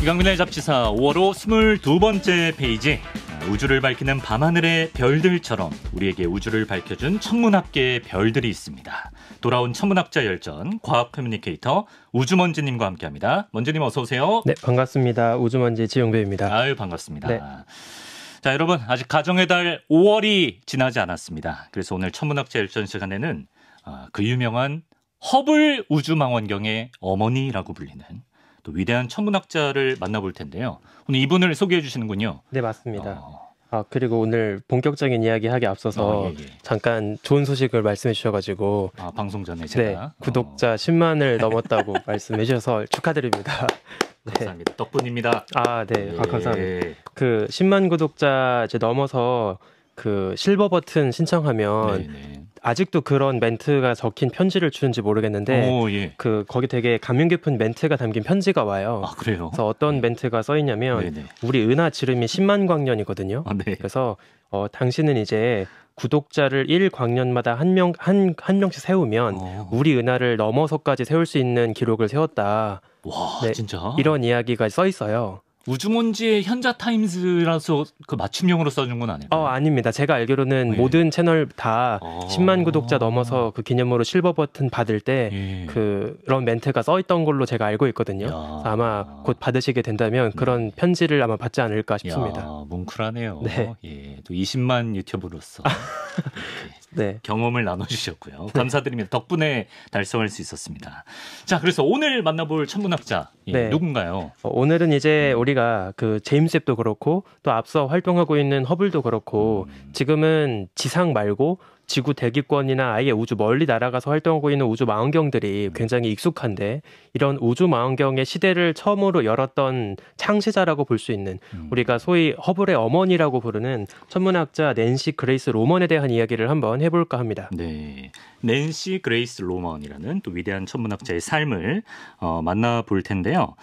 이강민의 잡지사 5월호 22번째 페이지 우주를 밝히는 밤하늘의 별들처럼 우리에게 우주를 밝혀준 천문학계의 별들이 있습니다. 돌아온 천문학자 열전 과학 커뮤니케이터 우주먼지님과 함께합니다. 먼지님 어서 오세요. 네 반갑습니다. 우주먼지 지용배입니다. 아유 반갑습니다. 네. 자 여러분 아직 가정의 달 5월이 지나지 않았습니다. 그래서 오늘 천문학자 열전 시간에는 어, 그 유명한 허블 우주망원경의 어머니라고 불리는 또 위대한 천문학자를 만나볼 텐데요. 오늘 이분을 소개해 주시는군요. 네, 맞습니다. 어... 아 그리고 오늘 본격적인 이야기하기 앞서서 어, 예, 예. 잠깐 좋은 소식을 말씀해 주셔가지고 아 방송 전에 네, 제가 네, 구독자 10만을 어. 넘었다고 말씀해 주셔서 축하드립니다. 아, 네. 감사합니다. 덕분입니다. 아 네, 아, 예. 아, 감사합니다. 그 10만 구독자 이제 넘어서 그 실버 버튼 신청하면 네네. 네. 아직도 그런 멘트가 적힌 편지를 주는지 모르겠는데 오, 예. 그 거기 되게 감명 깊은 멘트가 담긴 편지가 와요. 아, 그래요? 그래서 어떤 네. 멘트가 써 있냐면 네네. 우리 은하 지름이 10만 광년이거든요. 아, 네. 그래서 어 당신은 이제 구독자를 1 광년마다 한 명한한 명씩 세우면 오. 어. 우리 은하를 넘어서까지 세울 수 있는 기록을 세웠다. 와, 네, 진짜. 이런 이야기가 써 있어요. 우주문지의 현자타임즈라서 그 맞춤형으로 써준 건 아니에요? 어, 아닙니다. 제가 알기로는 아, 예. 모든 채널 다 어... 10만 구독자 넘어서 그 기념으로 실버 버튼 받을 때 예. 그 그런 멘트가 써 있던 걸로 제가 알고 있거든요. 야... 아마 곧 받으시게 된다면 그런 네. 편지를 아마 받지 않을까 싶습니다. 야, 뭉클하네요. 네. 예, 또 20만 유튜브로서 네. 경험을 나눠주셨고요. 네. 감사드립니다. 덕분에 달성할 수 있었습니다. 자, 그래서 오늘 만나볼 천문학자 예, 네. 누군가요? 어, 오늘은 이제 우리가 그 제임스 웹도 그렇고 또 앞서 활동하고 있는 허블도 그렇고 음. 지금은 지상 말고 지구 대기권이나 아예 우주 멀리 날아가서 활동하고 있는 우주 망원경들이 음. 굉장히 익숙한데 이런 우주 망원경의 시대를 처음으로 열었던 창시자라고 볼 수 있는 음. 우리가 소위 허블의 어머니라고 부르는 천문학자 낸시 그레이스 로먼에 대한 이야기를 한번 해볼까 합니다. 네, 낸시 그레이스 로먼이라는 또 위대한 천문학자의 삶을 어, 만나볼 텐데요.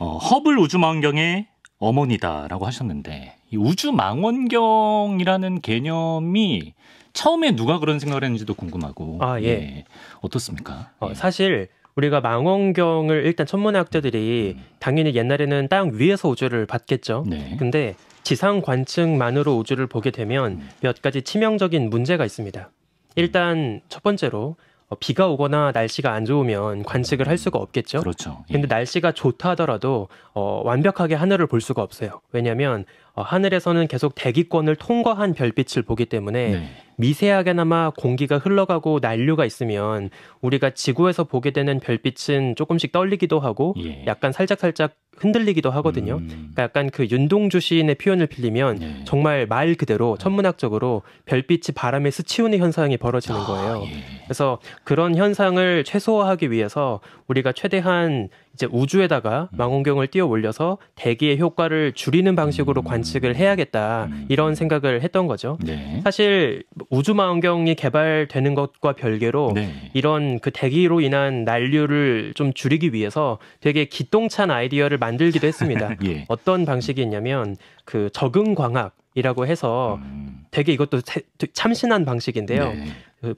어, 허블 우주 망원경의 어머니다라고 하셨는데 이 우주 망원경이라는 개념이 처음에 누가 그런 생각을 했는지도 궁금하고. 아, 예. 예. 어떻습니까? 어, 예. 사실 우리가 망원경을 일단 천문학자들이 음. 당연히 옛날에는 땅 위에서 우주를 봤겠죠. 네. 근데 지상 관측만으로 우주를 보게 되면 음. 몇 가지 치명적인 문제가 있습니다. 음. 일단 음. 첫 번째로 어, 비가 오거나 날씨가 안 좋으면 관측을 할 수가 없겠죠. 그렇죠. 예. 근데 날씨가 좋다 하더라도 어, 완벽하게 하늘을 볼 수가 없어요. 왜냐하면 어, 하늘에서는 계속 대기권을 통과한 별빛을 보기 때문에 네. 미세하게나마 공기가 흘러가고 난류가 있으면 우리가 지구에서 보게 되는 별빛은 조금씩 떨리기도 하고 예. 약간 살짝살짝 흔들리기도 하거든요. 음. 그러니까 약간 그 윤동주 시인의 표현을 빌리면 예. 정말 말 그대로 천문학적으로 별빛이 바람에 스치우는 현상이 벌어지는 아, 거예요. 아, 예. 그래서 그런 현상을 최소화하기 위해서 우리가 최대한 이제 우주에다가 음. 망원경을 띄어 올려서 대기의 효과를 줄이는 방식으로 음. 관측을 해야겠다 음. 이런 생각을 했던 거죠. 네. 사실 우주 망원경이 개발되는 것과 별개로 네. 이런 그 대기로 인한 난류를 좀 줄이기 위해서 되게 기똥찬 아이디어를 만들기도 했습니다. 예. 어떤 방식이 있냐면 그 적응 광학 이라고 해서 되게 이것도 참신한 방식인데요. 네.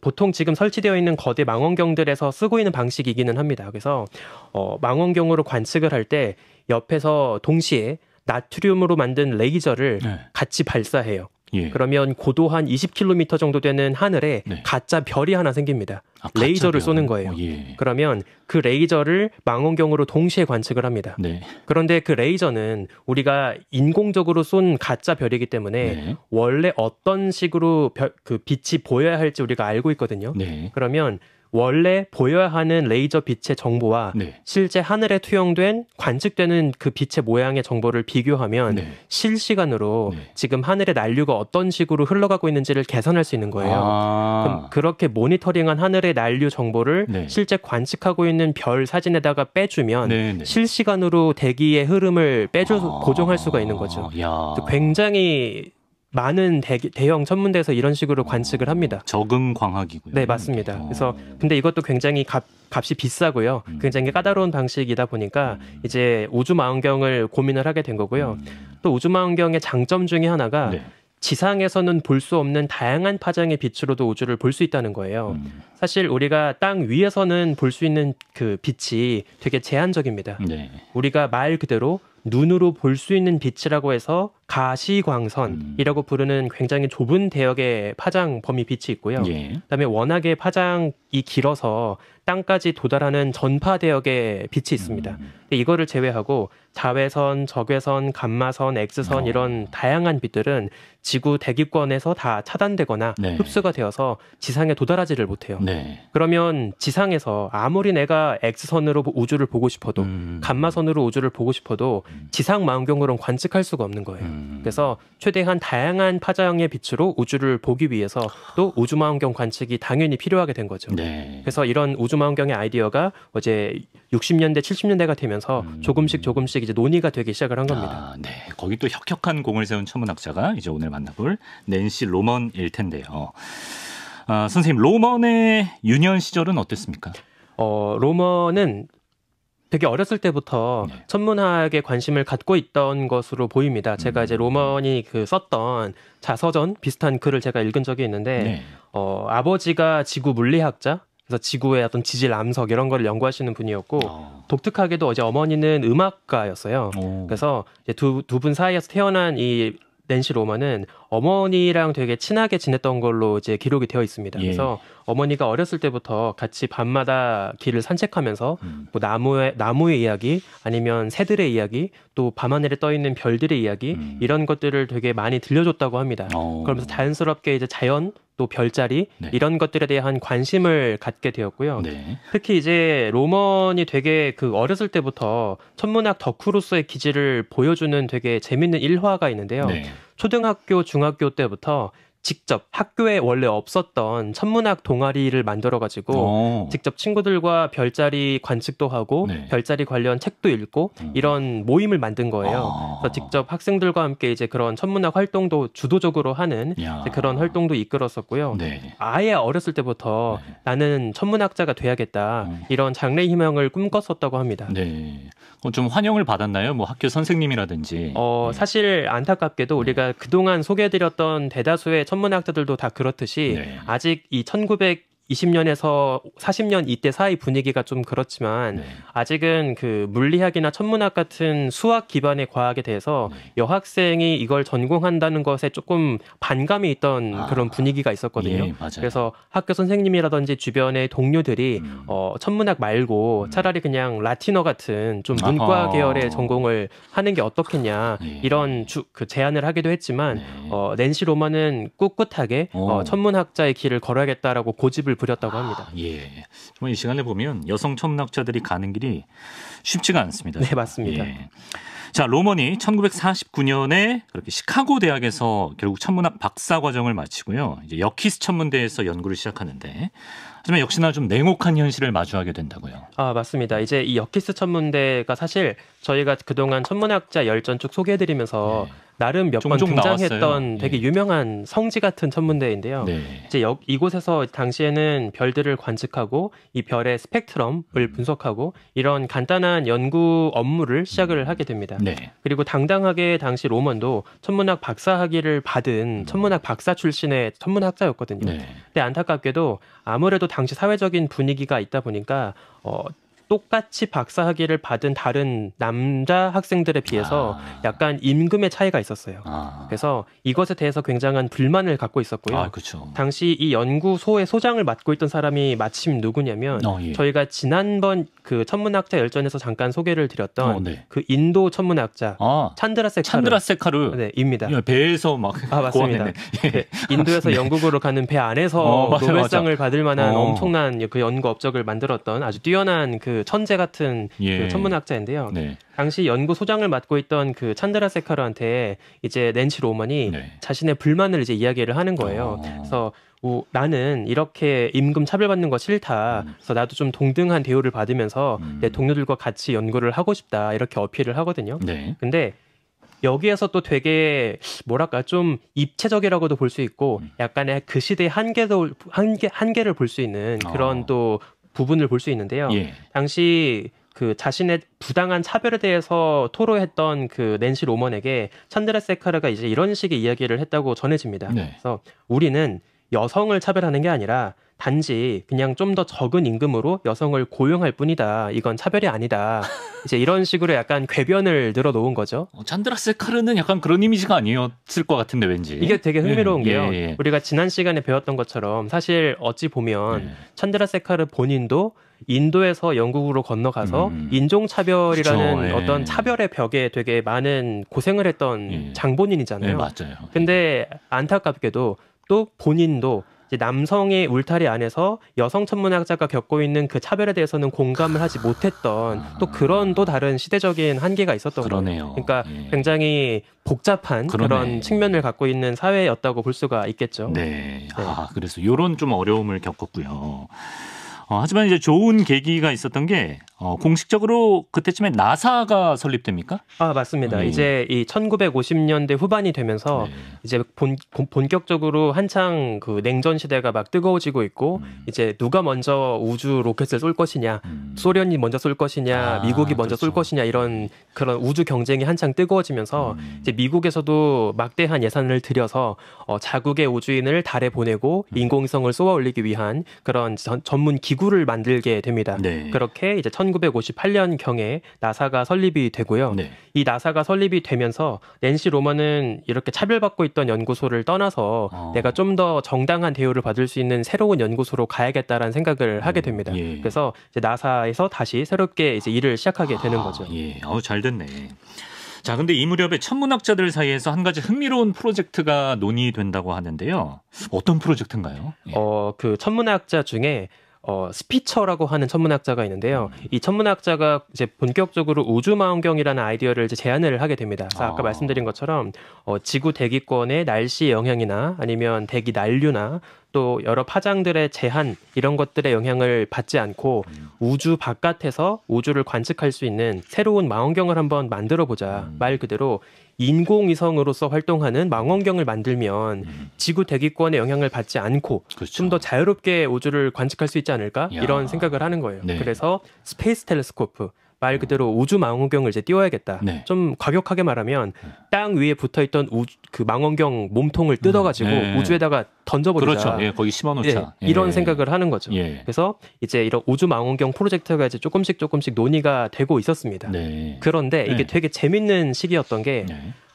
보통 지금 설치되어 있는 거대 망원경들에서 쓰고 있는 방식이기는 합니다. 그래서 어, 망원경으로 관측을 할 때 옆에서 동시에 나트륨으로 만든 레이저를 네. 같이 발사해요. 예. 그러면 고도 한 20km 정도 되는 하늘에 네. 가짜 별이 하나 생깁니다. 아, 레이저를 쏘는 거예요. 어, 예. 그러면 그 레이저를 망원경으로 동시에 관측을 합니다. 네. 그런데 그 레이저는 우리가 인공적으로 쏜 가짜 별이기 때문에 네. 원래 어떤 식으로 별, 그 빛이 보여야 할지 우리가 알고 있거든요. 네. 그러면 원래 보여야 하는 레이저 빛의 정보와 네. 실제 하늘에 투영된 관측되는 그 빛의 모양의 정보를 비교하면 네. 실시간으로 네. 지금 하늘의 난류가 어떤 식으로 흘러가고 있는지를 개선할수 있는 거예요. 아. 그럼 그렇게 모니터링한 하늘의 난류 정보를 네. 실제 관측하고 있는 별 사진에다가 빼주면 네, 네. 실시간으로 대기의 흐름을 빼줘 아. 고정할 수가 있는 거죠. 굉장히 많은 대, 형 천문대에서 이런 식으로 관측을 합니다. 적응 광학이고요. 네, 맞습니다. 어. 그래서 근데 이것도 굉장히 값, 값이 비싸고요. 음. 굉장히 까다로운 방식이다 보니까 음. 이제 우주 망원경을 고민을 하게 된 거고요. 음. 또 우주 망원경의 장점 중에 하나가 네. 지상에서는 볼 수 없는 다양한 파장의 빛으로도 우주를 볼 수 있다는 거예요. 음. 사실 우리가 땅 위에서는 볼 수 있는 그 빛이 되게 제한적입니다. 네. 우리가 말 그대로 눈으로 볼 수 있는 빛이라고 해서 가시광선이라고 음. 부르는 굉장히 좁은 대역의 파장 범위 빛이 있고요. 예. 그다음에 워낙에 파장이 길어서 땅까지 도달하는 전파 대역의 빛이 있습니다. 음. 이거를 제외하고 자외선, 적외선, 감마선, 엑스선 어. 이런 다양한 빛들은 지구 대기권에서 다 차단되거나 네. 흡수가 되어서 지상에 도달하지를 못해요. 네. 그러면 지상에서 아무리 내가 엑스선으로 우주를 보고 싶어도 음. 감마선으로 우주를 보고 싶어도 음. 지상 망원경으로는 관측할 수가 없는 거예요. 음. 그래서 최대한 다양한 파장의 빛으로 우주를 보기 위해서 또 우주 망원경 관측이 당연히 필요하게 된 거죠. 네. 그래서 이런 우주 조마환경의 아이디어가 어제 60년대 70년대가 되면서 음. 조금씩 조금씩 이제 논의가 되기 시작을 한 겁니다. 아, 네. 거기 또 혁혁한 공을 세운 천문학자가 이제 오늘 만나볼 낸시 로먼일 텐데요. 아, 선생님 로먼의 유년 시절은 어땠습니까? 어, 로먼은 되게 어렸을 때부터 네. 천문학에 관심을 갖고 있던 것으로 보입니다. 제가 음. 이제 로먼이 그 썼던 자서전 비슷한 글을 제가 읽은 적이 있는데 네. 어, 아버지가 지구 물리학자, 그래서 지구의 어떤 지질 암석 이런 걸 연구하시는 분이었고 어. 독특하게도 어제 어머니는 음악가였어요. 오. 그래서 두두 분 사이에서 태어난 이 낸시 로머는 어머니랑 되게 친하게 지냈던 걸로 이제 기록이 되어 있습니다. 예. 그래서 어머니가 어렸을 때부터 같이 밤마다 길을 산책하면서 음. 뭐 나무의 나무의 이야기 아니면 새들의 이야기 또 밤하늘에 떠 있는 별들의 이야기 음. 이런 것들을 되게 많이 들려줬다고 합니다. 오. 어. 그러면서 자연스럽게 이제 자연 또 별자리 네. 이런 것들에 대한 관심을 갖게 되었고요. 네. 특히 이제 로먼이 되게 그 어렸을 때부터 천문학 덕후로서의 기질을 보여주는 되게 재밌는 일화가 있는데요. 네. 초등학교, 중학교 때부터 직접 학교에 원래 없었던 천문학 동아리를 만들어가지고 오. 어. 직접 친구들과 별자리 관측도 하고 네. 별자리 관련 책도 읽고 음. 이런 모임을 만든 거예요. 아. 그래서 직접 학생들과 함께 이제 그런 천문학 활동도 주도적으로 하는 이제 그런 활동도 이끌었었고요. 네. 아예 어렸을 때부터 네. 나는 천문학자가 돼야겠다 음. 이런 장래 희망을 꿈꿨었다고 합니다. 네. 좀 환영을 받았나요? 뭐 학교 선생님이라든지. 어, 네. 사실 안타깝게도 우리가 네. 그동안 소개해드렸던 대다수의 천문학자들도 다 그렇듯이 네. 아직 이1900 20년에서 40년 이때 사이 분위기가 좀 그렇지만 네. 아직은 그 물리학이나 천문학 같은 수학 기반의 과학에 대해서 네. 여학생이 이걸 전공한다는 것에 조금 반감이 있던 아, 그런 분위기가 있었거든요. 예, 그래서 학교 선생님이라든지 주변의 동료들이 음. 어, 천문학 말고 음. 차라리 그냥 라틴어 같은 좀 문과 아, 계열의 전공을 하는 게 어떻겠냐 예. 이런 주, 그 제안을 하기도 했지만 네. 어, 낸시 로마는 꿋꿋하게 어, 천문학자의 길을 걸어야겠다라고 고집을 모습을 부렸다고 합니다. 아, 예. 정말 이 시간에 보면 여성 청납자들이 가는 길이 쉽지가 않습니다. 네, 맞습니다. 예. 자, 로먼이 1949년에 그렇게 시카고 대학에서 결국 천문학 박사 과정을 마치고요. 이제 여키스 천문대에서 연구를 시작하는데 하지만 역시나 좀 냉혹한 현실을 마주하게 된다고요. 아, 맞습니다. 이제 이 여키스 천문대가 사실 저희가 그동안 천문학자 열전쭉 소개해 드리면서 네. 나름 몇 번 등장했던 나 예. 되게 유명한 성지 같은 천문대인데요. 네. 이제 여, 이곳에서 당시에는 별들을 관측하고 이 별의 스펙트럼을 음. 분석하고 이런 간단한 연구 업무를 시작을 음. 하게 됩니다. 네. 그리고 당당하게 당시 로먼도 천문학 박사 학위를 받은 음. 천문학 박사 출신의 천문학자였거든요. 네. 근데 안타깝게도 아무래도 당시 사회적인 분위기가 있다 보니까 어, 똑같이 박사학위를 받은 다른 남자 학생들에 비해서 아. 약간 임금의 차이가 있었어요. 아. 그래서 이것에 대해서 굉장한 불만을 갖고 있었고요. 아, 당시 이 연구소의 소장을 맡고 있던 사람이 마침 누구냐면 어, 예. 저희가 지난번 그 천문학자 열전에서 잠깐 소개를 드렸던 어, 네. 그 인도 천문학자 아, 찬드라 세카루 찬드라 세카르 네, 입니다. 예, 배에서 막 아, 맞습니다. 네, 예. 인도에서 네. 영국으로 가는 배 안에서 어, 맞아, 노벨상을 맞아. 받을 만한 어. 엄청난 그 연구 업적을 만들었던 아주 뛰어난 그그 천재 같은 그 예. 그 천문학자인데요. 네. 당시 연구소장을 맡고 있던 그 찬드라 세카르한테 이제 낸시 로먼이 네. 자신의 불만을 이제 이야기를 하는 거예요. 어. 그래서 뭐, 나는 이렇게 임금 차별받는 거 싫다. 음. 그래서 나도 좀 동등한 대우를 받으면서 음. 내 동료들과 같이 연구를 하고 싶다. 이렇게 어필을 하거든요. 네. 근데 여기에서 또 되게 뭐랄까 좀 입체적이라고도 볼 수 있고 음. 약간의 그 시대의 한계도 한계 한계를 볼 수 있는 그런 어. 또 부분을 볼 수 있는데요. 예. 당시 그 자신의 부당한 차별에 대해서 토로했던 그 낸시 로먼에게 찬드라 세카르가 이제 이런 식의 이야기를 했다고 전해집니다. 네. 그래서 우리는 여성을 차별하는 게 아니라 단지 그냥 좀 더 적은 임금으로 여성을 고용할 뿐이다. 이건 차별이 아니다. 이제 이런 식으로 약간 궤변을 늘어놓은 거죠. 어, 찬드라스 카르는 약간 그런 이미지가 아니었을 것 같은데 왠지. 이게 되게 예, 흥미로운 예, 게요. 예, 예. 우리가 지난 시간에 배웠던 것처럼 사실 어찌 보면 네. 찬드라세 카르 본인도 인도에서 영국으로 건너가서 음. 인종차별이라는 그쵸, 예. 어떤 차별의 벽에 되게 많은 고생을 했던 예. 장본인이잖아요. 네, 맞아요. 근데 안타깝게도 또 본인도 이제 남성의 울타리 안에서 여성 천문학자가 겪고 있는 그 차별에 대해서는 공감을 하지 못했던 아. 또 그런 또 다른 시대적인 한계가 있었던 거예요. 그러니까 예. 굉장히 복잡한 그러네. 그런 측면을 갖고 있는 사회였다고 볼 수가 있겠죠. 네. 네. 아, 그래서 요런 좀 어려움을 겪었고요. 어, 하지만 이제 좋은 계기가 있었던 게 어, 공식적으로 그때쯤에 나사가 설립됩니까? 아 맞습니다. 네. 이제 이 1950년대 후반이 되면서 네. 이제 본, 본, 격적으로 한창 그 냉전 시대가 막 뜨거워지고 있고 음. 이제 누가 먼저 우주 로켓을 쏠 것이냐, 음. 소련이 먼저 쏠 것이냐, 아, 미국이 먼저 그렇죠. 쏠 것이냐 이런 그런 우주 경쟁이 한창 뜨거워지면서 음. 이제 미국에서도 막대한 예산을 들여서 어, 자국의 우주인을 달에 보내고 음. 인공위성을 쏘아 올리기 위한 그런 전, 전문 기 기구를 만들게 됩니다. 네. 그렇게 이제 1958년 경에 나사가 설립이 되고요. 네. 이 나사가 설립이 되면서 낸시 로머는 이렇게 차별받고 있던 연구소를 떠나서 어. 내가 좀 더 정당한 대우를 받을 수 있는 새로운 연구소로 가야겠다라는 생각을 음, 하게 됩니다. 예. 그래서 이제 나사에서 다시 새롭게 이제 일을 시작하게 되는 아, 거죠. 예, 어우 잘 됐네. 자, 근데 이 무렵에 천문학자들 사이에서 한 가지 흥미로운 프로젝트가 논의된다고 하는데요. 어떤 프로젝트인가요? 예. 어, 그 천문학자 중에 어, 스피처라고 하는 천문학자가 있는데요. 음. 이 천문학자가 이제 본격적으로 우주 망원경이라는 아이디어를 이제 제안을 하게 됩니다. 그래서 아까 아. 말씀드린 것처럼 어, 지구 대기권의 날씨 영향이나 아니면 대기 난류나 또 여러 파장들의 제한 이런 것들의 영향을 받지 않고 우주 바깥에서 우주를 관측할 수 있는 새로운 망원경을 한번 만들어 보자. 음. 말 그대로 인공위성으로서 활동하는 망원경을 만들면 음. 지구 대기권의 영향을 받지 않고 그렇죠. 좀더 자유롭게 우주를 관측할 수 있지 않을까 이런 생각을 하는 거예요. 네. 그래서 스페이스 텔레스코프 말 그대로 우주 망원경을 이제 띄워야겠다. 네. 좀 과격하게 말하면 네. 땅 위에 붙어 있던 우주 그 망원경 몸통을 뜯어 가지고 네. 네. 우주에다가 던져버리자. 그렇죠. 예, 거기 심어놓자. 예, 이런 예. 생각을 하는 거죠. 예. 그래서 이제 이런 우주 망원경 프로젝트가 이제 조금씩 조금씩 논의가 되고 있었습니다. 네. 그런데 이게 네. 되게 재밌는 시기였던 게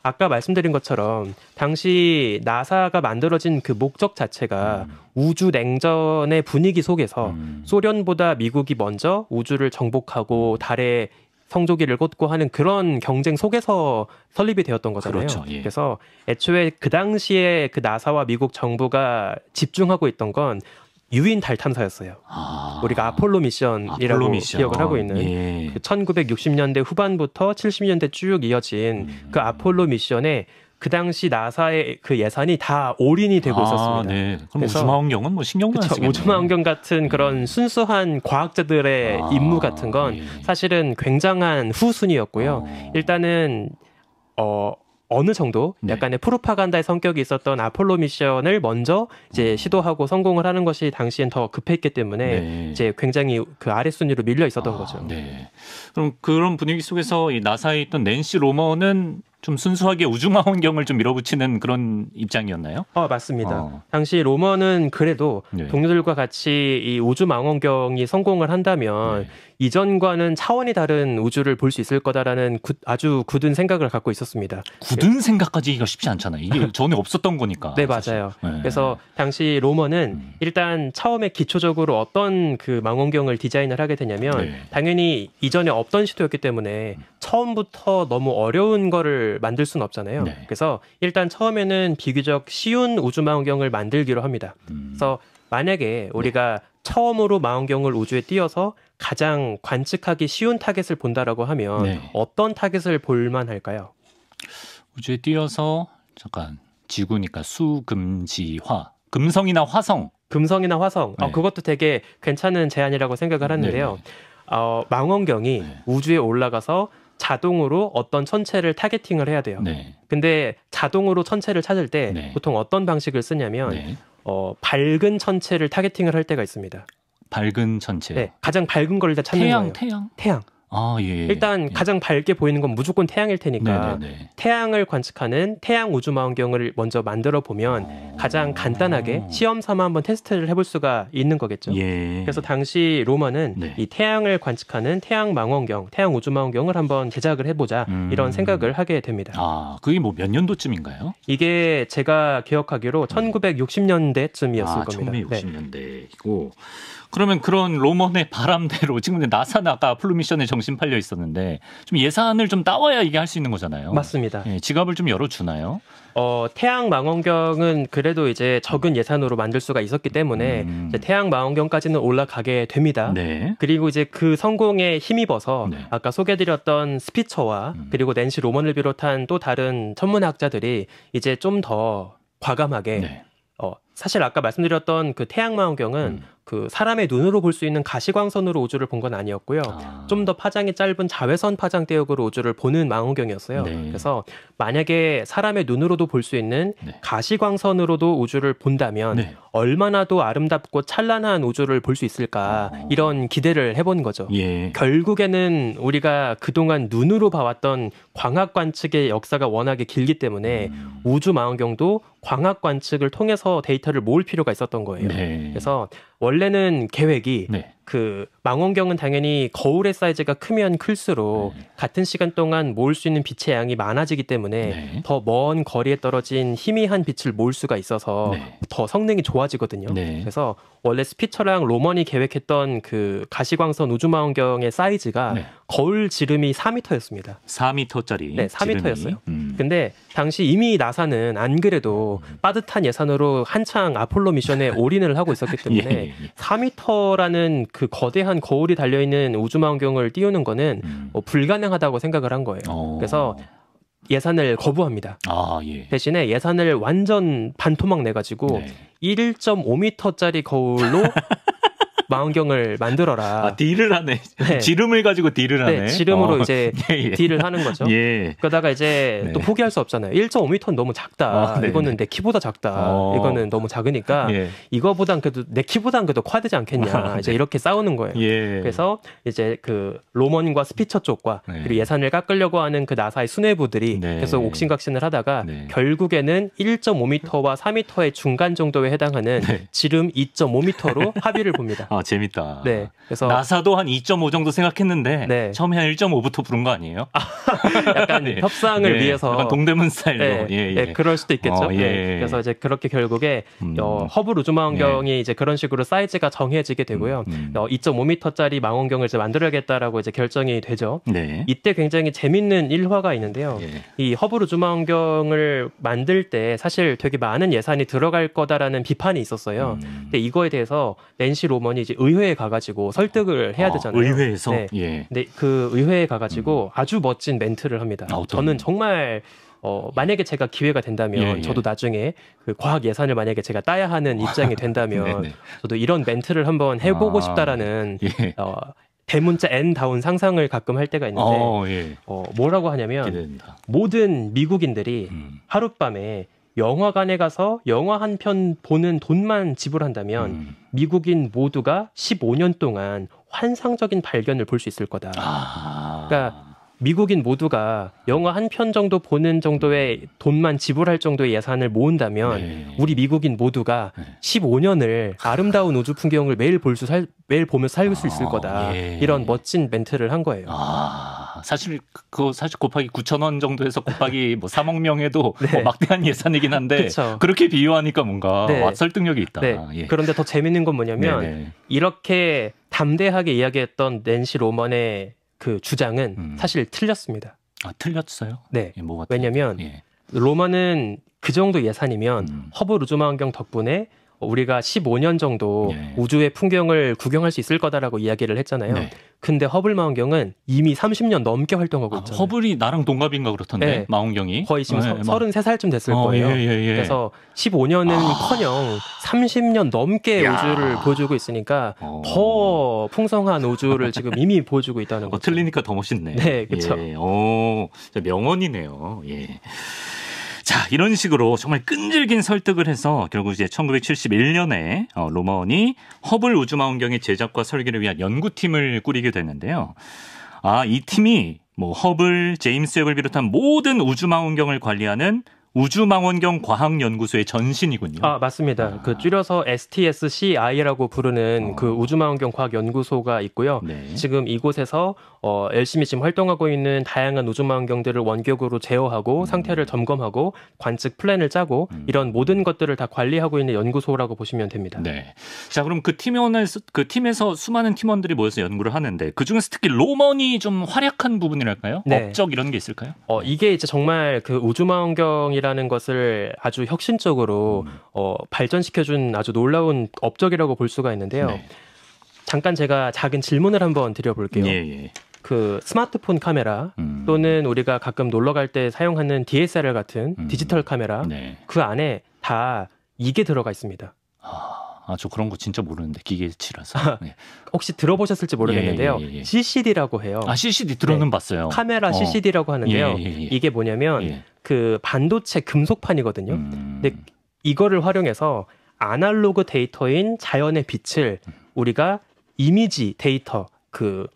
아까 말씀드린 것처럼 당시 나사가 만들어진 그 목적 자체가 음. 우주 냉전의 분위기 속에서 음. 소련보다 미국이 먼저 우주를 정복하고 음. 달에 성조기를 꽂고 하는 그런 경쟁 속에서 설립이 되었던 거잖아요. 그렇죠, 예. 그래서 애초에 그 당시에 그 나사와 미국 정부가 집중하고 있던 건 유인 달 탐사였어요. 아. 우리가 아폴로 미션이라고 아폴로 미션. 기억을 하고 있는 예. 그 1960년대 후반부터 70년대 쭉 이어진 음. 그 아폴로 미션에 그 당시 나사의 그 예산이 다 올인이 되고 아, 있었습니다. 네. 그럼 우주마 환경은 뭐 신경도 안쓰겠 우주마 환경 같은 음. 그런 순수한 과학자들의 아, 임무 같은 건 예. 사실은 굉장한 후순위였고요. 어. 일단은 어 어느 정도 네. 약간의 프로파간다의 성격이 있었던 아폴로 미션을 먼저 이제 음. 시도하고 성공을 하는 것이 당시엔 더 급했기 때문에 네. 이제 굉장히 그 아래 순위로 밀려 있었던 아, 거죠. 네. 그럼 그런 분위기 속에서 이 나사에 있던 낸시 로머는 좀 순수하게 우주화원경을좀 밀어붙이는 그런 입장이었나요? 어 맞습니다. 어. 당시 로머는 그래도 네. 동료들과 같이 이 우주망원경이 성공을 한다면 네. 이전과는 차원이 다른 우주를 볼 수 있을 거다라는 구, 아주 굳은 생각을 갖고 있었습니다. 굳은 생각까지 이 쉽지 않잖아요. 이게 전에 없었던 거니까. 네 맞아요. 네. 그래서 당시 로머는 음. 일단 처음에 기초적으로 어떤 그 망원경을 디자인을 하게 되냐면 네. 당연히 이전에 없던 시도였기 때문에 음. 처음부터 너무 어려운 거를 만들 수는 없잖아요. 네. 그래서 일단 처음에는 비교적 쉬운 우주망원경을 만들기로 합니다. 음. 그래서 만약에 우리가 네. 처음으로 망원경을 우주에 띄어서 가장 관측하기 쉬운 타겟을 본다라고 하면 네. 어떤 타겟을 볼만할까요? 우주에 띄어서 잠깐 지구니까 수금지화 금성이나 화성 금성이나 화성 어, 네. 어, 그것도 되게 괜찮은 제안이라고 생각을 네, 하는데요. 네. 어, 망원경이 네. 우주에 올라가서 자동으로 어떤 천체를 타겟팅을 해야 돼요. 네. 근데 자동으로 천체를 찾을 때 네. 보통 어떤 방식을 쓰냐면 네. 어, 밝은 천체를 타겟팅을 할 때가 있습니다. 밝은 천체. 네, 가장 밝은 걸 다 찾는 태양, 거예요. 태양, 태양. 아, 예, 예. 일단 예. 가장 밝게 보이는 건 무조건 태양일 테니까 네, 네. 태양을 관측하는 태양 우주망원경을 먼저 만들어 보면 어. 가장 간단하게 시험 삼아 한번 테스트를 해볼 수가 있는 거겠죠. 예. 그래서 당시 로마는 네. 이 태양을 관측하는 태양 망원경, 태양 우주망원경을 한번 제작을 해보자 음. 이런 생각을 하게 됩니다. 아, 그게 뭐 몇 년도쯤인가요? 이게 제가 기억하기로 1960년대쯤이었을 아, 겁니다. 1960년대이고 그러면 그런 로먼의 바람대로 지금 나사나가 플루 미션에 정신 팔려 있었는데 좀 예산을 좀 따와야 이게 할 수 있는 거잖아요. 맞습니다. 예, 지갑을 좀 열어 주나요? 어, 태양 망원경은 그래도 이제 적은 예산으로 만들 수가 있었기 때문에 음. 태양 망원경까지는 올라가게 됩니다. 네. 그리고 이제 그 성공에 힘입어서 네. 아까 소개드렸던 스피처와 음. 그리고 낸시 로먼을 비롯한 또 다른 천문학자들이 이제 좀 더 과감하게 네. 어, 사실 아까 말씀드렸던 그 태양 망원경은 음. 그 사람의 눈으로 볼 수 있는 가시광선으로 우주를 본 건 아니었고요. 아. 좀더 파장이 짧은 자외선 파장 대역으로 우주를 보는 망원경이었어요. 네. 그래서 만약에 사람의 눈으로도 볼 수 있는 네. 가시광선으로도 우주를 본다면 네. 얼마나도 아름답고 찬란한 우주를 볼 수 있을까 아. 이런 기대를 해본 거죠. 예. 결국에는 우리가 그동안 눈으로 봐왔던 광학 관측의 역사가 워낙에 길기 때문에 음. 우주 망원경도 광학 관측을 통해서 데이터를 모을 필요가 있었던 거예요. 네. 그래서 원래는 계획이 네. 그 망원경은 당연히 거울의 사이즈가 크면 클수록 네. 같은 시간 동안 모을 수 있는 빛의 양이 많아지기 때문에 네. 더먼 거리에 떨어진 희미한 빛을 모을 수가 있어서 네. 더 성능이 좋아지거든요. 네. 그래서 원래 스피처랑 로먼이 계획했던 그 가시광선 우주망원경의 사이즈가 네. 거울 지름이 4미터였습니다 4m짜리. 네, 4미터였어요 음. 근데 당시 이미 나사는 안 그래도 음, 음. 빠듯한 예산으로 한창 아폴로 미션에 올인을 하고 있었기 예, 때문에 예, 4미터라는 예. 그 거대한 거울이 달려 있는 우주망원경을 띄우는 거는 음. 뭐 불가능하다고 생각을 한 거예요. 어. 그래서 예산을 거부합니다. 아, 예. 대신에 예산을 완전 반토막 내가지고 네. 1.5m짜리 거울로 망원경을 만들어라. 아, 딜을 하네. 네. 지름을 가지고 딜을 네, 하네. 네, 지름으로 어. 이제 예, 예. 딜을 하는 거죠. 예. 그러다가 이제 네. 또 포기할 수 없잖아요. 1.5m는 너무 작다. 아, 네. 이거는 내 키보다 작다. 어. 이거는 너무 작으니까 예. 이거보단 그래도 내 키보단 그래도 커야 되지 않겠냐. 아, 이제 네. 이렇게 싸우는 거예요. 예. 그래서 이제 그 로먼과 스피처 쪽과 그리고 예산을 깎으려고 하는 그 나사의 수뇌부들이 계속 옥신각신을 하다가 결국에는 1.5m와 4m의 중간 정도에 해당하는 지름 2.5m로 합의를 봅니다. 아, 재밌다. 네. 그래서 나사도 한 2.5 정도 생각했는데 네. 처음에 한 1.5부터 부른 거 아니에요? 아, 약간 네. 협상을 네. 위해서 약간 동대문 스타일로. 네. 예, 예. 예. 그럴 수도 있겠죠. 어, 예. 네, 그래서 이제 그렇게 결국에 음. 어, 허브 루즈 망원경이 네. 이제 그런 식으로 사이즈가 정해지게 되고요. 음. 음. 어, 2.5m짜리 망원경을 이제 만들어야겠다라고 이제 결정이 되죠. 네. 이때 굉장히 재밌는 일화가 있는데요. 이 허브 루즈 망원경을 만들 때 사실 되게 많은 예산이 들어갈 거다라는 비판이 있었어요. 음. 근데 이거에 대해서 낸시 로먼이 이제 의회에 가가지고 설득을 해야 아, 되잖아요. 아, 의회에서. 네. 예. 네, 그 의회에 가가지고 음. 아주 멋진 멘트를 합니다. 아, 저는 정말 어, 만약에 제가 기회가 된다면 예, 예. 저도 나중에 그 과학 예산을 만약에 제가 따야 하는 입장이 된다면 네, 네. 저도 이런 멘트를 한번 해보고 아, 싶다라는 예. 어, 대문자 N다운 상상을 가끔 할 때가 있는데 어, 예. 어 뭐라고 하냐면 기대된다. 모든 미국인들이 음. 하룻밤에 영화관에 가서 영화 한 편 보는 돈만 지불한다면 음. 미국인 모두가 15년 동안 환상적인 발견을 볼 수 있을 거다. 아. 그러니까 미국인 모두가 영화 한 편 정도 보는 정도의 돈만 지불할 정도의 예산을 모은다면 네. 우리 미국인 모두가 네. 15년을 아름다운 우주 풍경을 매일 볼 수 살, 매일 보며 살수 있을 아, 거다. 아, 예. 이런 멋진 멘트를 한 거예요. 아. 사실 그, 그거 사실 곱하기 9천 원 정도 해서 곱하기 뭐 3억 명에도 네. 어, 막대한 예산이긴 한데 그렇게 비유하니까 뭔가 네. 와, 설득력이 있다. 네. 예. 그런데 더 재밌는 건 뭐냐면 네네. 네. 이렇게 담대하게 이야기했던 낸시 로먼의 그 주장은 음. 사실 틀렸습니다. 아, 틀렸어요? 네. 예, 뭐 왜냐면 예. 로먼은 그 정도 예산이면 음. 허브 루즈마 환경 덕분에 우리가 15년 정도 예. 우주의 풍경을 구경할 수 있을 거다라고 이야기를 했잖아요. 네. 근데 허블 망원경은 이미 30년 넘게 활동하고 아, 있잖아요. 허블이 나랑 동갑인가 그렇던데 네. 망원경이 거의 지금 네, 서, 33살쯤 됐을 어, 거예요. 예, 예, 예. 그래서 15년은커녕 아... 30년 넘게 야... 우주를 보여주고 있으니까 어... 더 풍성한 우주를 지금 이미 보여주고 있다는 어, 거죠. 틀리니까 더 멋있네. 네, 그렇죠. 예. 오, 명언이네요. 예. 자, 이런 식으로 정말 끈질긴 설득을 해서 결국 이제 1971년에 로먼이 어, 허블 우주망원경의 제작과 설계를 위한 연구팀을 꾸리게 됐는데요 아, 이 팀이 뭐 허블, 제임스 웹을 비롯한 모든 우주망원경을 관리하는 우주망원경 과학연구소의 전신이군요. 아 맞습니다. 아. 그 줄여서 STSCI라고 부르는 어. 그 우주망원경 과학연구소가 있고요. 네. 지금 이곳에서 어, 열심히 지금 활동하고 있는 다양한 우주망원경들을 원격으로 제어하고 음. 상태를 점검하고 관측 플랜을 짜고 음. 이런 모든 것들을 다 관리하고 있는 연구소라고 보시면 됩니다. 네. 자 그럼 그 팀원에서 그 팀에서 수많은 팀원들이 모여서 연구를 하는데 그 중에서 특히 로먼이 좀 활약한 부분이랄까요? 네. 업적 이런 게 있을까요? 어 이게 이제 정말 그 우주망원경이 방송이라는 것을 아주 혁신적으로 음. 어, 발전시켜준 아주 놀라운 업적이라고 볼 수가 있는데요. 네. 잠깐 제가 작은 질문을 한번 드려볼게요. 예, 예. 그 스마트폰 카메라 음. 또는 우리가 가끔 놀러 갈 때 사용하는 DSLR 같은 음. 디지털 카메라 네. 그 안에 다 이게 들어가 있습니다. 아, 아 저 그런 거 진짜 모르는데 기계치라서. 아, 네. 혹시 들어보셨을지 모르겠는데요. 예, 예, 예. 예. CCD라고 해요. 아 CCD 들어는 네. 봤어요. 카메라 어. CCD라고 하는데요. 예, 예, 이게 뭐냐면 그 반도체 금속판이거든요. 음. 근데 이거를 활용해서 아날로그 데이터인 자연의 빛을 우리가 이미지 데이터 그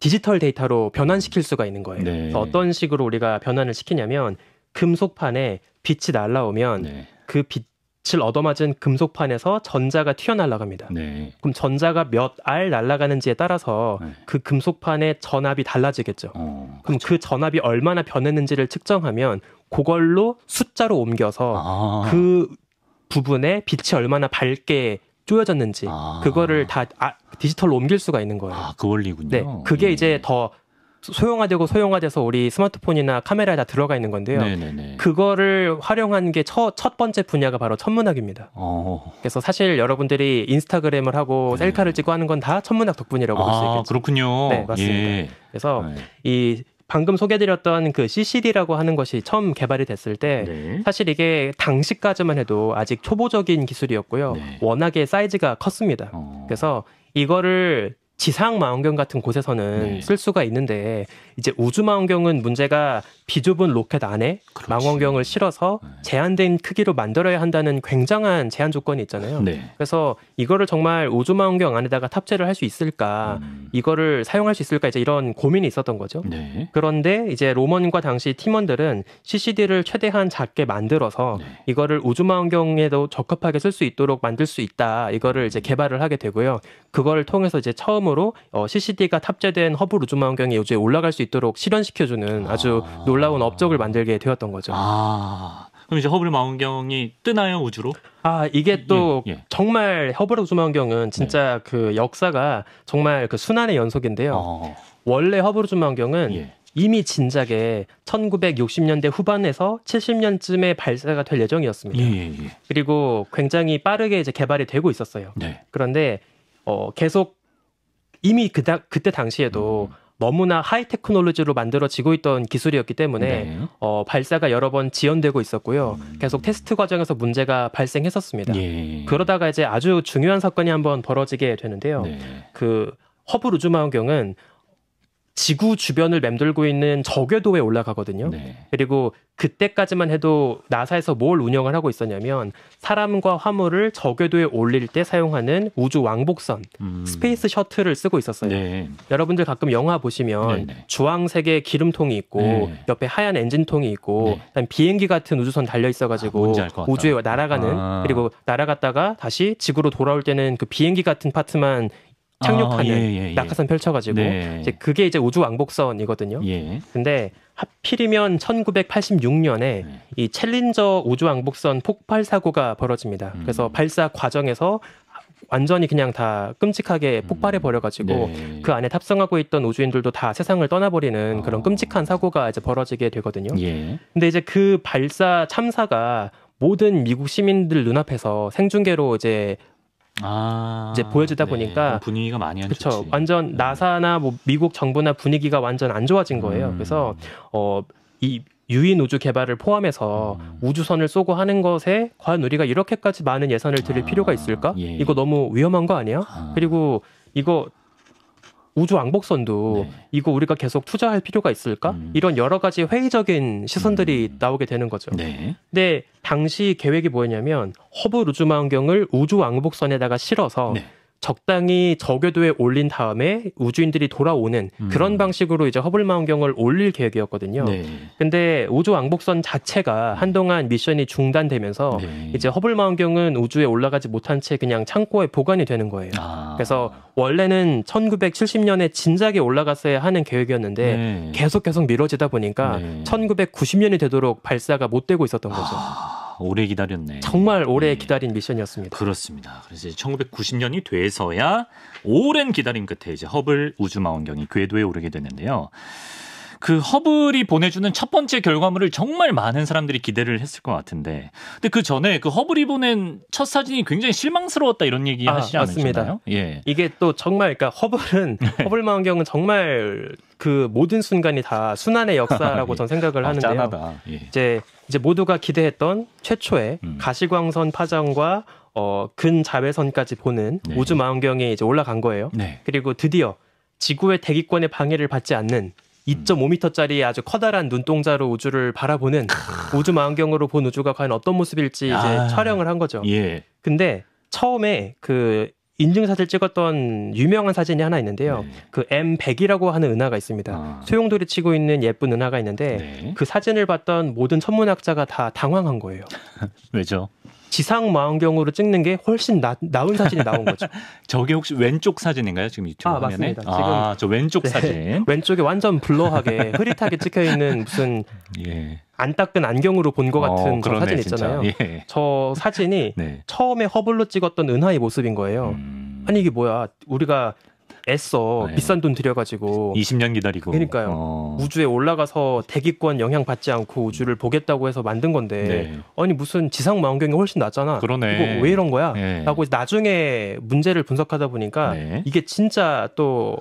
디지털 데이터로 변환시킬 수가 있는 거예요. 네. 그래서 어떤 식으로 우리가 변환을 시키냐면 금속판에 빛이 날라오면 네. 그 빛, 빛을 얻어맞은 금속판에서 전자가 튀어날라갑니다. 네. 그럼 전자가 몇 알 날아가는지에 따라서 네. 그 금속판의 전압이 달라지겠죠. 어, 그럼 그쵸. 그렇죠. 그 전압이 얼마나 변했는지를 측정하면 그걸로 숫자로 옮겨서 아. 그 부분에 빛이 얼마나 밝게 쪼여졌는지 아. 그거를 다 아, 디지털로 옮길 수가 있는 거예요. 아, 그 원리군요. 네, 그게 예. 이제 더 소형화되고 소형화돼서 우리 스마트폰이나 카메라에 다 들어가 있는 건데요. 네네네. 그거를 활용한 게 첫 번째 분야가 바로 천문학입니다. 어. 그래서 사실 여러분들이 인스타그램을 하고 네. 셀카를 찍고 하는 건 다 천문학 덕분이라고 아, 볼수 있겠죠. 그렇군요. 네, 맞습니다. 예. 그래서 네. 이 방금 소개드렸던 그 CCD라고 하는 것이 처음 개발이 됐을 때 네. 사실 이게 당시까지만 해도 아직 초보적인 기술이었고요. 네. 워낙에 사이즈가 컸습니다. 어. 그래서 이거를 지상 망원경 같은 곳에서는 네. 쓸 수가 있는데 이제 우주망원경은 문제가 비좁은 로켓 안에 그렇지. 망원경을 실어서 네. 제한된 크기로 만들어야 한다는 굉장한 제한 조건이 있잖아요. 네. 그래서 이거를 정말 우주망원경 안에다가 탑재를 할 수 있을까, 음. 이거를 사용할 수 있을까 이제 이런 고민이 있었던 거죠. 네. 그런데 이제 로먼과 당시 팀원들은 CCD를 최대한 작게 만들어서 네. 이거를 우주망원경에도 적합하게 쓸 수 있도록 만들 수 있다. 이거를 이제 음. 개발을 하게 되고요. 그걸 통해서 이제 처음으로 어, CCD가 탑재된 허블 우주망원경이 요즘에 올라갈 수 있도록 실현시켜주는 아. 아주 아. 놀라운 업적을 만들게 되었던 거죠. 아. 그럼 이제 허블 망원경이 뜨나요 우주로? 아 이게 또 예, 예. 정말 허블 우주 망원경은 진짜 네. 그 역사가 정말 그 순환의 연속인데요. 어. 원래 허블 우주 망원경은 예. 이미 진작에 1960년대 후반에서 70년쯤에 발사가 될 예정이었습니다. 예, 예, 예. 그리고 굉장히 빠르게 이제 개발이 되고 있었어요. 네. 그런데 어, 계속 이미 그다, 그때 당시에도 음. 너무나 하이 테크놀로지로 만들어지고 있던 기술이었기 때문에 네. 어, 발사가 여러 번 지연되고 있었고요. 음. 계속 테스트 과정에서 문제가 발생했었습니다. 예. 그러다가 이제 아주 중요한 사건이 한번 벌어지게 되는데요. 네. 그 허블 우주망원경은 지구 주변을 맴돌고 있는 저궤도에 올라가거든요. 네. 그리고 그때까지만 해도 나사에서 뭘 운영을 하고 있었냐면 사람과 화물을 저궤도에 올릴 때 사용하는 우주 왕복선 음. 스페이스 셔틀을 쓰고 있었어요. 네. 여러분들 가끔 영화 보시면 네네. 네. 주황색의 기름통이 있고 네. 옆에 하얀 엔진통이 있고 네. 비행기 같은 우주선 달려 있어가지고 아, 우주에 날아가는 아. 그리고 날아갔다가 다시 지구로 돌아올 때는 그 비행기 같은 파트만 착륙하는 아, 예, 예, 예, 낙하산 펼쳐가지고 네. 이제 그게 이제 우주 왕복선이거든요. 예. 근데 하필이면 1986년에 네. 이 챌린저 우주 왕복선 폭발 사고가 벌어집니다. 음. 그래서 발사 과정에서 완전히 그냥 다 끔찍하게 음. 폭발해 버려가지고 네. 그 안에 탑승하고 있던 우주인들도 다 세상을 떠나버리는 그런 아. 끔찍한 사고가 이제 벌어지게 되거든요. 예. 근데 이제 그 발사 참사가 모든 미국 시민들 눈앞에서 생중계로 이제 아, 이제 보여지다 네. 보니까 어, 분위기가 많이 안 그쵸, 좋지. 완전 음. 나사나 뭐 미국 정부나 분위기가 완전 안 좋아진 거예요. 음. 그래서 어 이 유인 우주 개발을 포함해서 음. 우주선을 쏘고 하는 것에 과연 우리가 이렇게까지 많은 예산을 들일 아, 필요가 있을까? 예. 이거 너무 위험한 거 아니야? 아. 그리고 이거 우주 왕복선도 네. 이거 우리가 계속 투자할 필요가 있을까? 음. 이런 여러 가지 회의적인 시선들이 음. 나오게 되는 거죠. 네. 근데 당시 계획이 뭐였냐면 허블 우주망원경을 우주 왕복선에다가 실어서 네. 적당히 저궤도에 올린 다음에 우주인들이 돌아오는 음. 그런 방식으로 이제 허블 망원경을 올릴 계획이었거든요. 네. 근데 우주 왕복선 자체가 음. 한동안 미션이 중단되면서 네. 이제 허블 망원경은 우주에 올라가지 못한 채 그냥 창고에 보관이 되는 거예요. 아. 그래서 원래는 1970년에 진작에 올라갔어야 하는 계획이었는데 네. 계속 계속 미뤄지다 보니까 1990년이 되도록 발사가 못 되고 있었던 거죠. 아. 오래 기다렸네. 정말 오래 네. 기다린 미션이었습니다. 그렇습니다. 그래서 1990년이 돼서야 오랜 기다림 끝에 이제 허블 우주망원경이 궤도에 오르게 되는데요. 그 허블이 보내주는 첫 번째 결과물을 정말 많은 사람들이 기대를 했을 것 같은데, 근데 그 전에 그 허블이 보낸 첫 사진이 굉장히 실망스러웠다 이런 얘기 아, 하시지 않으셨나요? 습니다 예, 이게 또 정말 그러니까 허블은 네. 허블 망원경은 정말 그 모든 순간이 다 순환의 역사라고 예. 전 생각을 아, 하는데요. 예. 이제 이제 모두가 기대했던 최초의 음. 가시광선 파장과 어, 근자외선까지 보는 네. 우주 망원경에 이제 올라간 거예요. 네. 그리고 드디어 지구의 대기권의 방해를 받지 않는 2.5m짜리 음. 아주 커다란 눈동자로 우주를 바라보는 우주 망원경으로 본 우주가 과연 어떤 모습일지 이제 아. 촬영을 한 거죠. 예. 근데 처음에 그 인증사진 찍었던 유명한 사진이 하나 있는데요. 네. 그 M100이라고 하는 은하가 있습니다. 아. 소용돌이 치고 있는 예쁜 은하가 있는데 네. 그 사진을 봤던 모든 천문학자가 다 당황한 거예요. 왜죠? 지상 망원경으로 찍는 게 훨씬 나, 나은 사진이 나온 거죠. 저게 혹시 왼쪽 사진인가요? 지금 유튜브 아, 화면에? 맞습니다. 아, 지금 저 왼쪽 네, 사진. 왼쪽에 완전 블러하게 흐릿하게 찍혀 있는 무슨 예. 안 닦은 안경으로 본 것 같은 어, 그런 사진 있잖아요. 예. 저 사진이 네. 처음에 허블로 찍었던 은하의 모습인 거예요. 음... 아니 이게 뭐야? 우리가 애써 네. 비싼 돈 들여가지고 20년 기다리고 그러니까요 어. 우주에 올라가서 대기권 영향 받지 않고 우주를 보겠다고 해서 만든 건데 네. 아니 무슨 지상 망원경이 훨씬 낫잖아 그러네 이거 왜 이런 거야 네. 라고 나중에 문제를 분석하다 보니까 네. 이게 진짜 또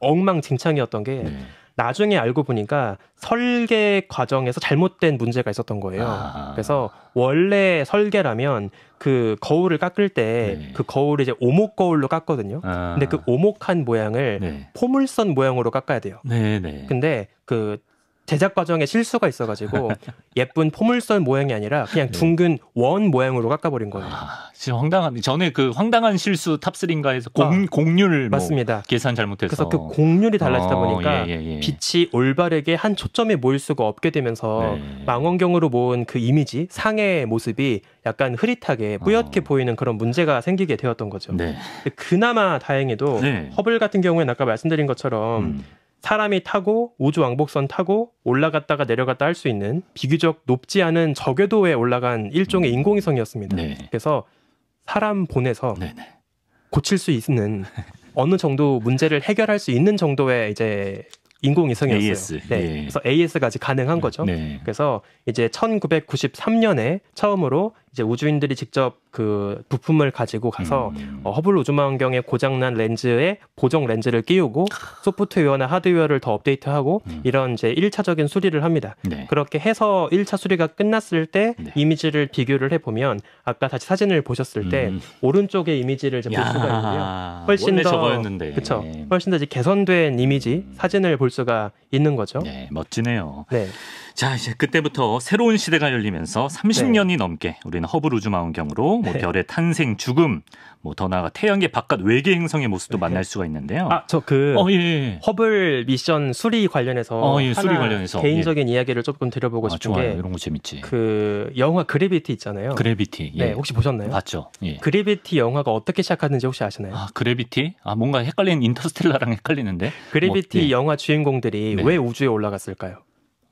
엉망진창이었던 게 네. 나중에 알고 보니까 설계 과정에서 잘못된 문제가 있었던 거예요. 아. 그래서 원래 설계라면 그 거울을 깎을 때그 네. 그 거울을 이제 오목 거울로 깎거든요. 아. 근데 그 오목한 모양을 네. 포물선 모양으로 깎아야 돼요. 네, 네. 근데 그 제작 과정에 실수가 있어가지고 예쁜 포물선 모양이 아니라 그냥 네. 둥근 원 모양으로 깎아버린 거예요. 아, 진짜 황당한. 전에 그 황당한 실수 탑3인가에서 공, 아, 공률 뭐 맞습니다. 계산 잘못해서 그래서 그 공률이 달라지다 어, 보니까 어, 예, 예, 예. 빛이 올바르게 한 초점에 모일 수가 없게 되면서 네. 망원경으로 모은 그 이미지 상의 모습이 약간 흐릿하게 뿌옇게 어. 보이는 그런 문제가 생기게 되었던 거죠. 네. 그나마 다행히도 네. 허블 같은 경우에는 아까 말씀드린 것처럼 음. 사람이 타고 우주 왕복선 타고 올라갔다가 내려갔다 할 수 있는 비교적 높지 않은 저궤도에 올라간 일종의 음. 인공위성이었습니다. 네. 그래서 사람 보내서 네, 네. 고칠 수 있는 어느 정도 문제를 해결할 수 있는 정도의 이제 인공위성이었어요. AS. 네. 예. 그래서 AS까지 가능한 네. 거죠. 네. 그래서 이제 1993년에 처음으로 이제 우주인들이 직접 그 부품을 가지고 가서 음. 어, 허블 우주망원경의 고장난 렌즈에 보정 렌즈를 끼우고 소프트웨어나 하드웨어를 더 업데이트하고 음. 이런 이제 1차적인 수리를 합니다. 네. 그렇게 해서 1차 수리가 끝났을 때 네. 이미지를 비교를 해 보면 아까 다시 사진을 보셨을 때 음. 오른쪽의 이미지를 이제 볼 수가 있고요. 훨씬 더 저거였는데. 그쵸 네. 훨씬 더 이제 개선된 이미지 음. 사진을 볼 수가 있는 거죠. 네, 멋지네요. 네. 자 이제 그때부터 새로운 시대가 열리면서 30년이 네. 넘게 우리는 허블 우주망원경으로 뭐 네. 별의 탄생, 죽음, 뭐 더 나아가 태양계 바깥 외계 행성의 모습도 네. 만날 수가 있는데요. 아저그 어, 예, 예, 예, 허블 미션 수리 관련해서 어, 예, 수리 관련해서 개인적인 예. 이야기를 조금 드려보고 아, 싶은 좋아요. 게 이런 거 재밌지. 그 영화 그래비티 있잖아요. 그래비티. 네 혹시 보셨나요? 봤죠. 그래비티 영화가 어떻게 시작하는지 혹시 아시나요? 아 그래비티? 아 뭔가 헷갈리는 인터스텔라랑 헷갈리는데. 뭐, 그래비티 뭐, 영화 주인공들이 네. 왜 우주에 올라갔을까요?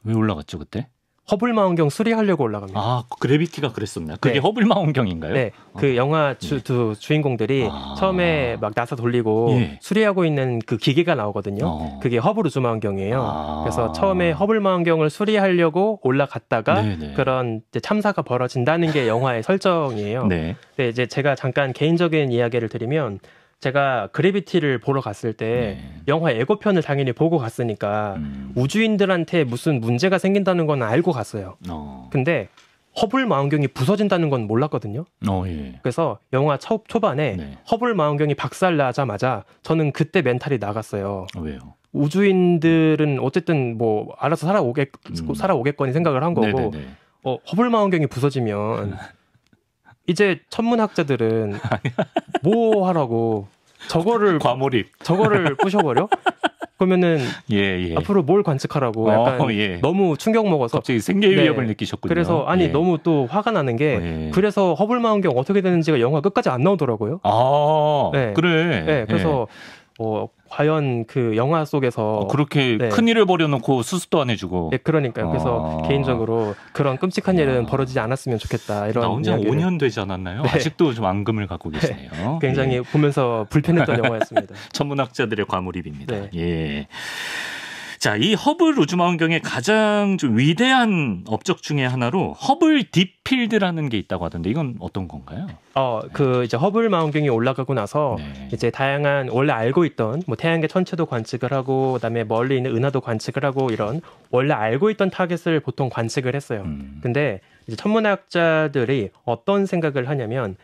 왜 올라갔죠 그때? 허블망 원경 수리하려고 올라갑니다. 아 그 그래비티가 그랬었나? 그게 네. 허블망 원경인가요? 네, 아. 그 어. 영화 주, 네. 두 주인공들이 아. 처음에 막 나사 돌리고 예. 수리하고 있는 그 기계가 나오거든요. 어. 그게 허블우주망 원경이에요. 아. 그래서 처음에 허블망 원경을 수리하려고 올라갔다가 네네. 네. 그런 참사가 벌어진다는 게 영화의 설정이에요. 네. 네, 이제 제가 잠깐 개인적인 이야기를 드리면 제가 그래비티를 보러 갔을 때 네. 영화 예고편을 당연히 보고 갔으니까 음. 우주인들한테 무슨 문제가 생긴다는 건 알고 갔어요. 어. 근데 허블 망원경이 부서진다는 건 몰랐거든요. 어, 예. 그래서 영화 초, 초반에 네. 허블 망원경이 박살나자마자 저는 그때 멘탈이 나갔어요. 어, 왜요? 우주인들은 어쨌든 뭐 알아서 살아오겠 음. 살아오겠거니 생각을 한 거고 네, 네, 네. 어, 허블 망원경이 부서지면 이제 천문학자들은 뭐 하라고 저거를 과몰입 저거를 부셔버려? 그러면은 예, 예. 앞으로 뭘 관측하라고 어, 약간 어, 예. 너무 충격 먹어서 갑자기 생계 위협을 네. 느끼셨군요. 그래서 아니 예. 너무 또 화가 나는 게 예. 그래서 허블 망원경 어떻게 되는지가 영화 끝까지 안 나오더라고요. 아, 네. 그래. 네, 그래서 예. 뭐 과연 그 영화 속에서 어, 그렇게 네. 큰 일을 벌여놓고 수습도 안 해주고 네, 그러니까요. 그래서 아. 개인적으로 그런 끔찍한 일은 벌어지지 않았으면 좋겠다 이런 나온 지 5년 되지 않았나요? 네. 아직도 좀 앙금을 갖고 네. 계시네요. 굉장히 예. 보면서 불편했던 영화였습니다. 천문학자들의 과몰입입니다. 네. 예. 자, 이 허블 우주 망원경의 가장 좀 위대한 업적 중의 하나로 허블 딥필드라는 게 있다고 하던데 이건 어떤 건가요? 어, 그 이제 허블 망원경이 올라가고 나서 네. 이제 다양한 원래 알고 있던 뭐 태양계 천체도 관측을 하고 그다음에 멀리 있는 은하도 관측을 하고 이런 원래 알고 있던 타겟을 보통 관측을 했어요. 음. 근데 이제 천문학자들이 어떤 생각을 하냐면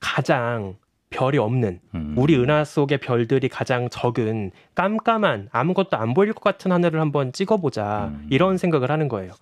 가장 별이 없는 음. 우리 은하 속의 별들이 가장 적은 깜깜한 아무것도 안 보일 것 같은 하늘을 한번 찍어보자 음. 이런 생각을 하는 거예요.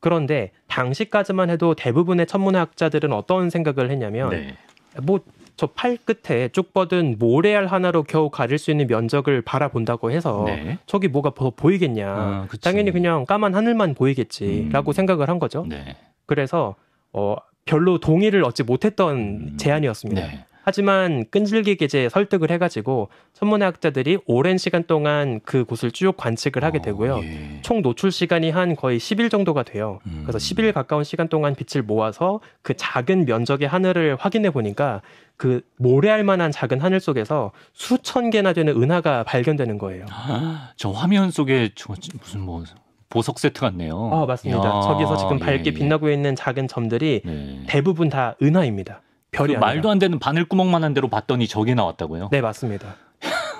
그런데 당시까지만 해도 대부분의 천문학자들은 어떤 생각을 했냐면 네. 뭐저 팔끝에 쭉 뻗은 모래알 하나로 겨우 가릴 수 있는 면적을 바라본다고 해서 네. 저기 뭐가 더 보이겠냐 아, 당연히 그냥 까만 하늘만 보이겠지라고 음. 생각을 한 거죠 네. 그래서 어~ 별로 동의를 얻지 못했던 음. 제안이었습니다 네. 하지만 끈질기게 이제 설득을 해가지고 천문학자들이 오랜 시간 동안 그 곳을 쭉 관측을 하게 어, 되고요. 어, 예. 총 노출 시간이 한 거의 10일 정도가 돼요. 음. 그래서 10일 가까운 시간 동안 빛을 모아서 그 작은 면적의 하늘을 확인해 보니까 그 모래알 만한 작은 하늘 속에서 수천 개나 되는 은하가 발견되는 거예요. 아, 저 화면 속에 저 무슨 뭐 보석 세트 같네요. 아 맞습니다. 야, 저기서 지금 예, 밝게 예, 예. 빛나고 있는 작은 점들이 네. 대부분 다 은하입니다. 별이 그 말도 안 되는 바늘 구멍만한 대로 봤더니 저게 나왔다고요? 네 맞습니다.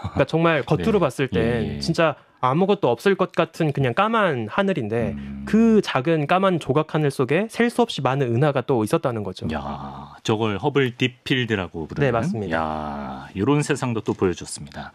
그러니까 정말 네. 겉으로 네. 봤을 때 예, 예. 진짜 아무것도 없을 것 같은 그냥 까만 하늘인데 음. 그 작은 까만 조각 하늘 속에 셀 수 없이 많은 은하가 또 있었다는 거죠. 야, 저걸 허블 딥필드라고 부르는. 네, 맞습니다. 야, 이런 세상도 또 보여줬습니다.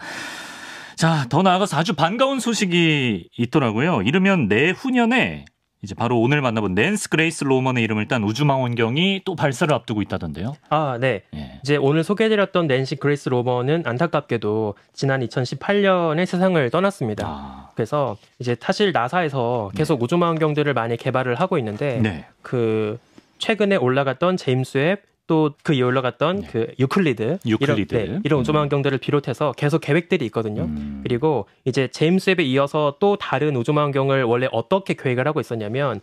자, 더 나아가서 아주 반가운 소식이 있더라고요. 이르면 내후년에 이제 바로 오늘 만나본 낸스 그레이스 로먼의 이름을 딴 우주망원경이 또 발사를 앞두고 있다던데요. 아, 네. 예. 이제 오늘 소개해드렸던 낸스 그레이스 로먼은 안타깝게도 지난 2018년에 세상을 떠났습니다. 아. 그래서 이제 사실 나사에서 계속 네. 우주망원경들을 많이 개발을 하고 있는데 네. 그 최근에 올라갔던 제임스 웹 또그 이에 올라갔던 네. 그 유클리드, 유클리드. 이런, 네, 이런 우주망원경들을 음. 비롯해서 계속 계획들이 있거든요. 음. 그리고 이제 제임스 웹에 이어서 또 다른 우주망원경을 원래 어떻게 계획을 하고 있었냐면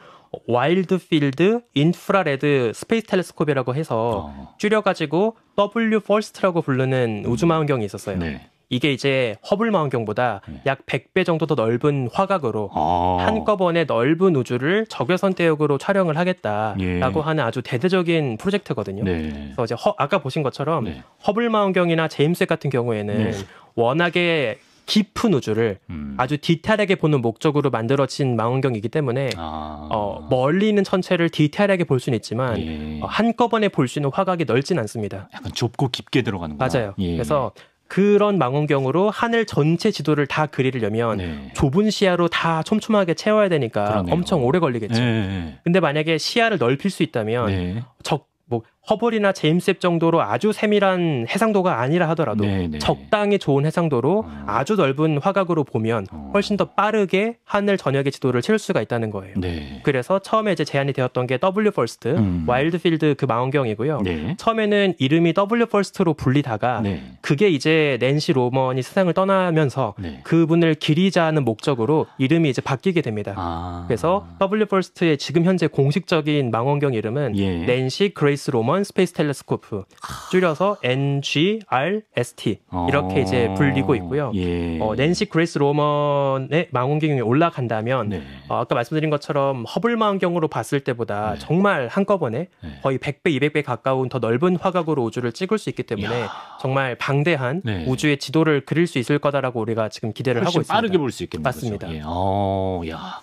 와일드 필드 인프라레드 스페이스 텔레스코프라고 해서 어. 줄여가지고 W 퍼스트라고 부르는 우주망원경이 있었어요. 네. 이게 이제 허블 망원경보다 네. 약 100배 정도 더 넓은 화각으로 아. 한꺼번에 넓은 우주를 적외선 대역으로 촬영을 하겠다라고 예. 하는 아주 대대적인 프로젝트거든요. 네. 그래서 이제 허, 아까 보신 것처럼 네. 허블 망원경이나 제임스 같은 경우에는 네. 워낙에 깊은 우주를 음. 아주 디테일하게 보는 목적으로 만들어진 망원경이기 때문에 아. 어, 멀리 있는 천체를 디테일하게 볼 수는 있지만 예. 어, 한꺼번에 볼 수 있는 화각이 넓진 않습니다. 약간 좁고 깊게 들어가는 거 맞아요. 예. 그래서 그런 망원경으로 하늘 전체 지도를 다 그리려면 네. 좁은 시야로 다 촘촘하게 채워야 되니까 그러네요. 엄청 오래 걸리겠죠. 네. 근데 만약에 시야를 넓힐 수 있다면 네. 적뭐 허블이나 제임스웹 정도로 아주 세밀한 해상도가 아니라 하더라도 네네. 네. 적당히 좋은 해상도로 아. 아주 넓은 화각으로 보면 어. 훨씬 더 빠르게 하늘 저녁의 지도를 채울 수가 있다는 거예요. 네. 그래서 처음에 이제 제안이 되었던 게 W 퍼스트 음. 와일드필드 그 망원경이고요. 네. 처음에는 이름이 W 퍼스트로 불리다가 네. 그게 이제 낸시 로먼이 세상을 떠나면서 네. 그분을 기리자는 목적으로 이름이 이제 바뀌게 됩니다. 아. 그래서 W 퍼스트의 지금 현재 공식적인 망원경 이름은 예. 낸시 그레이스 로먼 원 스페이스 텔레스코프 줄여서 NGRST 이렇게 이제 어, 불리고 있고요. 예. 어, 낸시 그레이스 로먼의 망원경에 올라간다면 네. 어, 아까 말씀드린 것처럼 허블 망원경으로 봤을 때보다 네. 정말 한꺼번에 네. 거의 100배, 200배 가까운 더 넓은 화각으로 우주를 찍을 수 있기 때문에 야. 정말 방대한 네. 우주의 지도를 그릴 수 있을 거다라고 우리가 지금 기대를 하고 있습니다. 빠르게 볼 수 있겠네요. 맞습니다. 예. 오, 어, 야.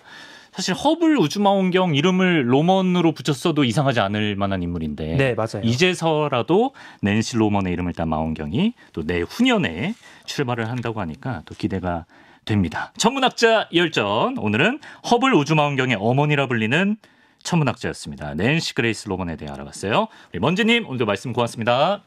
사실 허블 우주망원경 이름을 로먼으로 붙였어도 이상하지 않을 만한 인물인데 네, 맞아요. 이제서라도 낸시 로먼의 이름을 딴 망원경이 또 내후년에 출발을 한다고 하니까 또 기대가 됩니다. 천문학자 열전 오늘은 허블 우주망원경의 어머니라 불리는 천문학자였습니다. 낸시 그레이스 로먼에 대해 알아봤어요. 우리 먼지님 오늘도 말씀 고맙습니다.